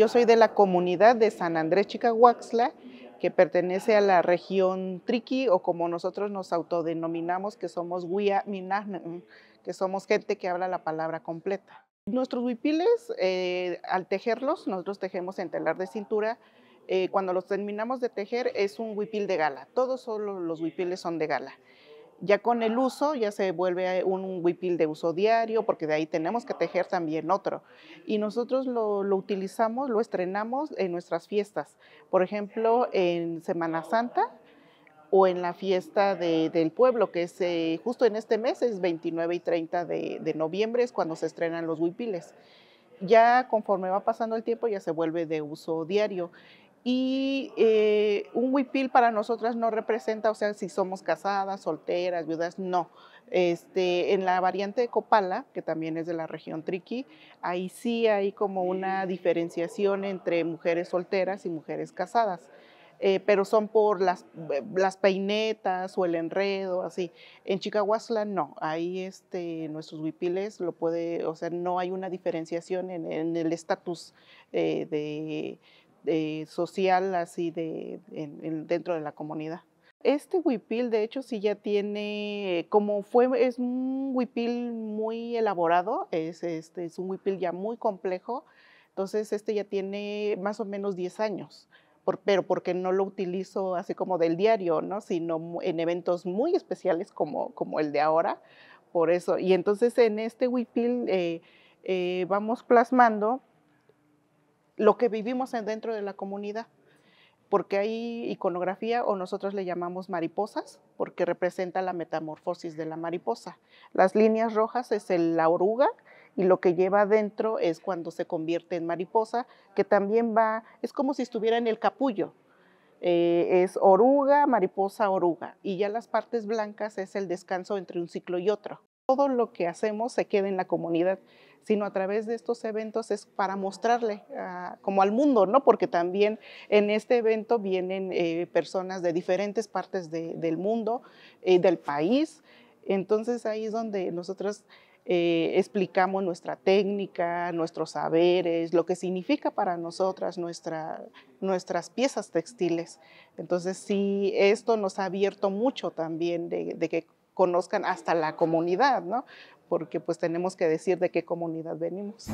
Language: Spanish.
Yo soy de la comunidad de San Andrés Chicahuaxla, que pertenece a la región Triqui, o como nosotros nos autodenominamos, que somos Huia que somos gente que habla la palabra completa. Nuestros huipiles, eh, al tejerlos, nosotros tejemos en telar de cintura. Eh, cuando los terminamos de tejer, es un huipil de gala. Todos solo los huipiles son de gala. Ya con el uso ya se vuelve eh, un huipil de uso diario, porque de ahí tenemos que tejer también otro. Y nosotros lo, utilizamos, lo estrenamos en nuestras fiestas. Por ejemplo, en Semana Santa, o en la fiesta del pueblo, que es eh, justo en este mes, es 29 y 30 de, de, noviembre, es cuando se estrenan los huipiles. Ya conforme va pasando el tiempo, ya se vuelve de uso diario. Y eh, un huipil para nosotras no representa, o sea, si somos casadas, solteras, viudas, no. Este, en la variante de Copala, que también es de la región Triqui, ahí sí hay como una mm. diferenciación entre mujeres solteras y mujeres casadas. Eh, pero son por las, eh, las, peinetas o el enredo, así. En Chicahuasla no, ahí este, nuestros huipiles lo puede, o sea, no hay una diferenciación en, el estatus de eh, social así de, dentro de la comunidad. Este huipil, de hecho, sí ya tiene, como fue, es un huipil muy elaborado, es, este, es un huipil ya muy complejo, entonces este ya tiene más o menos 10 años, pero porque no lo utilizo así como del diario, ¿no? sino en eventos muy especiales como, como el de ahora, por eso. Y entonces en este huipil eh, eh, vamos plasmando lo que vivimos dentro de la comunidad, porque hay iconografía o nosotros le llamamos mariposas, porque representa la metamorfosis de la mariposa. Las líneas rojas es el, la oruga y lo que lleva adentro es cuando se convierte en mariposa, que también va, es como si estuviera en el capullo, eh, es oruga, mariposa, oruga. Y ya las partes blancas es el descanso entre un ciclo y otro todo lo que hacemos se queda en la comunidad, sino a través de estos eventos es para mostrarle ah, como al mundo, ¿no? Porque también en este evento vienen eh, personas de diferentes partes del mundo, y eh, del país. Entonces ahí es donde nosotros eh, explicamos nuestra técnica, nuestros saberes, lo que significa para nosotras nuestras piezas textiles. Entonces sí, esto nos ha abierto mucho también de, de que conozcan hasta la comunidad, ¿no? Porque pues tenemos que decir de qué comunidad venimos.